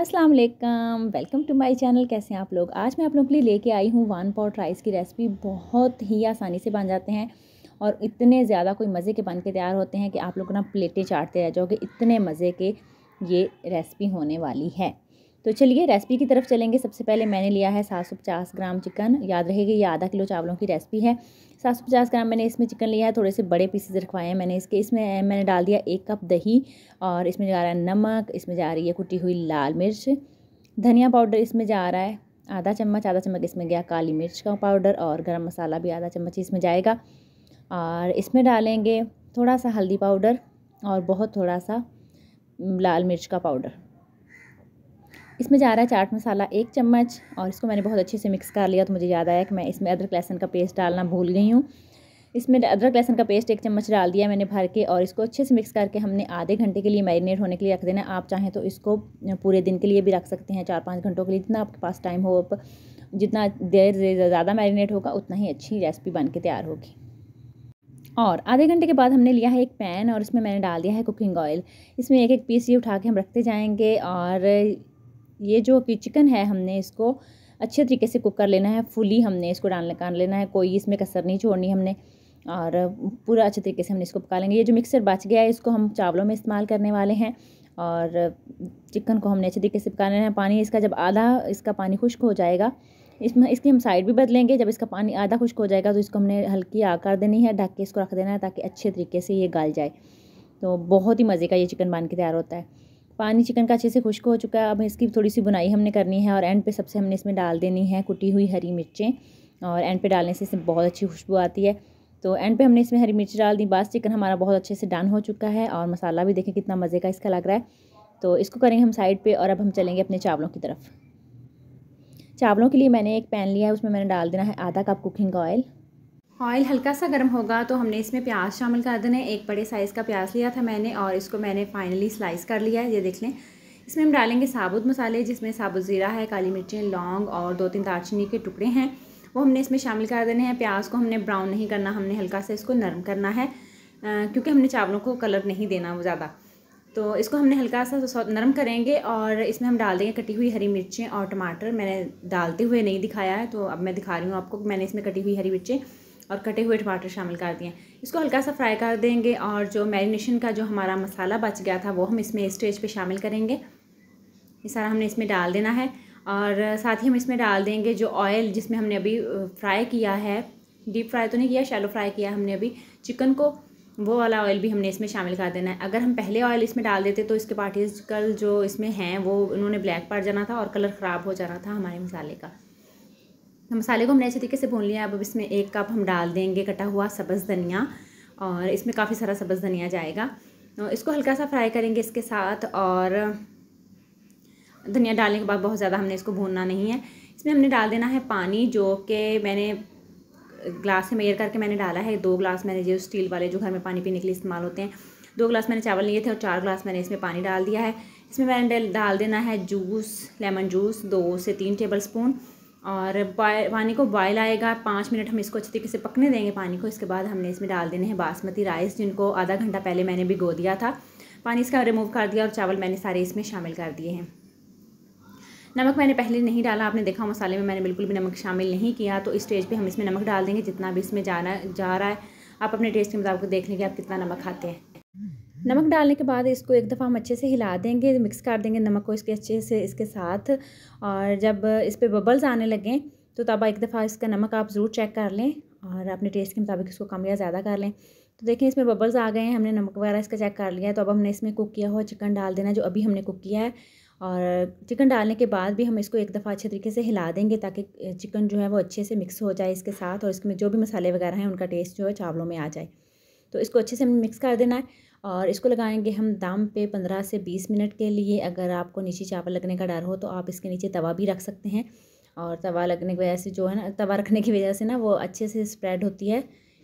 Aslam welcome to my channel कैसे हैं आप लोग आज मैं आप लोगों के लिए लेके आई हूँ वन पॉट राइस की रेसिपी बहुत ही आसानी से बन जाते हैं और इतने ज़्यादा कोई मज़े के बन के तैयार होते हैं कि आप लोग ना प्लेटें चाटते रह जाओगे इतने मज़े के ये रेसिपी होने वाली है तो चलिए रेसिपी की तरफ चलेंगे सबसे पहले मैंने लिया है सात सौ पचास ग्राम चिकन याद रहेगा ये आधा किलो चावलों की रेसिपी है सात सौ पचास ग्राम मैंने इसमें चिकन लिया है थोड़े से बड़े पीसेज रखवाए हैं मैंने इसके इसमें मैंने डाल दिया एक कप दही और इसमें जा रहा है नमक इसमें जा रही है कुटी हुई लाल मिर्च धनिया पाउडर इसमें जा रहा है आधा चम्मच आधा चम्मच इसमें गया काली मिर्च का पाउडर और गर्म मसाला भी आधा चम्मच इसमें जाएगा और इसमें डालेंगे थोड़ा सा हल्दी पाउडर और बहुत थोड़ा सा लाल मिर्च का पाउडर इसमें जा रहा है चाट मसाला एक चम्मच और इसको मैंने बहुत अच्छे से मिक्स कर लिया तो मुझे याद आया कि मैं इसमें अदरक लहसन का पेस्ट डालना भूल गई हूँ इसमें अदरक लहसन का पेस्ट एक चम्मच डाल दिया मैंने भर के और इसको अच्छे से मिक्स करके हमने आधे घंटे के लिए मैरिनेट होने के लिए रख देना आप चाहें तो इसको पूरे दिन के लिए भी रख सकते हैं चार पाँच घंटों के लिए जितना आपके पास टाइम हो जितना देर ज़्यादा मैरिनेट होगा उतना ही अच्छी रेसिपी बन के तैयार होगी और आधे घंटे के बाद हमने लिया है एक पैन और इसमें मैंने डाल दिया है कुकिंग ऑयल इसमें एक एक पीस ये उठा के हम रखते जाएंगे और ये जो कि चिकन है हमने इसको अच्छे तरीके से कुक कर लेना है फुली हमने इसको डालने कर लेना है कोई इसमें कसर नहीं छोड़नी हमने और पूरा अच्छे तरीके से हमने इसको पका लेंगे ये जो मिक्सर बच गया है इसको हम चावलों में इस्तेमाल करने वाले हैं और चिकन को हमने अच्छे तरीके से पका लेना है पानी इसका जब आधा इसका पानी खुश्क हो जाएगा इसमें इसकी हम साइड भी बदलेंगे जब इसका पानी आधा खुश्क हो जाएगा तो इसको हमने हल्की आकार देनी है ढक के इसको रख देना है ताकि अच्छे तरीके से ये गल जाए तो बहुत ही मज़े का ये चिकन बन के तैयार होता है पानी चिकन का अच्छे से खुश्क हो चुका है अब इसकी थोड़ी सी बुनाई हमने करनी है और एंड पे सबसे हमने इसमें डाल देनी है कुटी हुई हरी मिर्चें और एंड पे डालने से इसमें बहुत अच्छी खुशबू आती है तो एंड पे हमने इसमें हरी मिर्च डाल दी बास चिकन हमारा बहुत अच्छे से डन हो चुका है और मसाला भी देखें कितना मज़े का इसका लग रहा है तो इसको करेंगे हम साइड पर और अब हम चलेंगे अपने चावलों की तरफ चावलों के लिए मैंने एक पैन लिया है उसमें मैंने डाल देना है आधा कप कुकिंग ऑयल ऑयल हल्का सा गर्म होगा तो हमने इसमें प्याज शामिल कर देना है एक बड़े साइज़ का प्याज लिया था मैंने और इसको मैंने फाइनली स्लाइस कर लिया है ये देख लें इसमें हम डालेंगे साबुत मसाले जिसमें साबुत ज़ीरा है काली मिर्चें लौंग और दो तीन दालचीनी के टुकड़े हैं वो हमने इसमें शामिल कर देने हैं प्याज को हमने ब्राउन नहीं करना हमने हल्का सा इसको नरम करना है क्योंकि हमने चावलों को कलर नहीं देना वो ज़्यादा तो इसको हमने हल्का सा नरम करेंगे और इसमें हम डाल देंगे कटी हुई हरी मिर्चें और टमाटर मैंने डालते हुए नहीं दिखाया है तो अब मैं दिखा रही हूँ आपको मैंने इसमें कटी हुई हरी मिर्चें और कटे हुए टमाटर शामिल कर दिए इसको हल्का सा फ्राई कर देंगे और जो मैरिनेशन का जो हमारा मसाला बच गया था वो हम इसमें स्टेज पे शामिल करेंगे ये सारा हमने इसमें डाल देना है और साथ ही हम इसमें डाल देंगे जो ऑयल जिसमें हमने अभी फ्राई किया है डीप फ्राई तो नहीं किया शैलो फ्राई किया हमने अभी चिकन को वो वाला ऑयल भी हमने इसमें शामिल कर देना है अगर हम पहले ऑयल इसमें डाल देते तो इसके पार्टिकल जो इसमें हैं वो उन्होंने ब्लैक पड़ जाना था और कलर ख़राब हो जाना था हमारे मसाले का मसाले को हमने अच्छे तरीके से भून लिया अब इसमें एक कप हम डाल देंगे कटा हुआ सब्ज़ धनिया और इसमें काफ़ी सारा सब्ज़ धनिया जाएगा तो इसको हल्का सा फ्राई करेंगे इसके साथ और धनिया डालने के बाद बहुत ज़्यादा हमने इसको भूनना नहीं है इसमें हमने डाल देना है पानी जो कि मैंने ग्लास में मेयर करके मैंने डाला है दो ग्लास मैंने जो स्टील वाले जो घर में पानी पीने के लिए इस्तेमाल होते हैं दो ग्लास मैंने चावल लिए थे और चार ग्लास मैंने इसमें पानी डाल दिया है इसमें मैंने डाल देना है जूस लेमन जूस दो से तीन टेबल स्पून और पानी को बॉयल आएगा पाँच मिनट हम इसको अच्छे तरीके से पकने देंगे पानी को इसके बाद हमने इसमें डाल देने हैं बासमती राइस जिनको आधा घंटा पहले मैंने भिगो दिया था पानी इसका रिमूव कर दिया और चावल मैंने सारे इसमें शामिल कर दिए हैं नमक मैंने पहले नहीं डाला आपने देखा मसाले में मैंने बिल्कुल भी नमक शामिल नहीं किया तो इस स्टेज पे हम इसमें नमक डाल देंगे जितना भी इसमें जाना जा रहा है आप अपने टेस्ट के मुताबिक देख लेंगे आप कितना नमक खाते हैं नमक डालने के बाद इसको एक दफ़ा हम अच्छे से हिला देंगे मिक्स कर देंगे नमक को इसके अच्छे से इसके साथ और जब इस पर बबल्स आने लगें तो तब एक दफ़ा इसका नमक आप ज़रूर चेक कर लें और अपने टेस्ट के मुताबिक इसको कम या ज़्यादा कर लें तो देखें इसमें बबल्स आ गए हैं हमने नमक वगैरह इसका चेक कर लिया है तो अब हमने इसमें कुक किया हुआ चिकन डाल देना जो अभी हमने कुक किया है और चिकन डालने के बाद भी हम इसको एक दफ़ा अच्छे तरीके से हिला देंगे ताकि चिकन जो है वो अच्छे से मिक्स हो जाए इसके साथ और इसमें जो भी मसाले वगैरह हैं उनका टेस्ट जो है चावलों में आ जाए तो इसको अच्छे से हमें मिक्स कर देना है और इसको लगाएंगे हम दाम पे पंद्रह से बीस मिनट के लिए अगर आपको नीचे चावल लगने का डर हो तो आप इसके नीचे तवा भी रख सकते हैं और तवा लगने की वजह से जो है ना तवा रखने की वजह से ना वो अच्छे से स्प्रेड होती है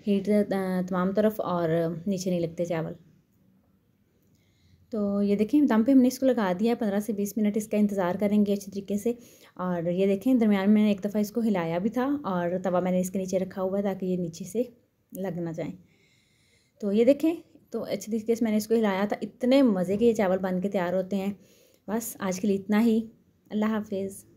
हीट तमाम तरफ और नीचे नहीं लगते चावल तो ये देखें दम पे हमने इसको लगा दिया है पंद्रह से बीस मिनट इसका इंतज़ार करेंगे अच्छे तरीके से और ये देखें दरमियान मैंने एक दफ़ा इसको हिलाया भी था और तवा मैंने इसके नीचे रखा हुआ है ताकि ये नीचे से लग ना जाए तो ये देखें तो अच्छे तरीके से मैंने इसको हिलाया था इतने मज़े के ये चावल बन के तैयार होते हैं बस आज के लिए इतना ही अल्लाह हाफिज़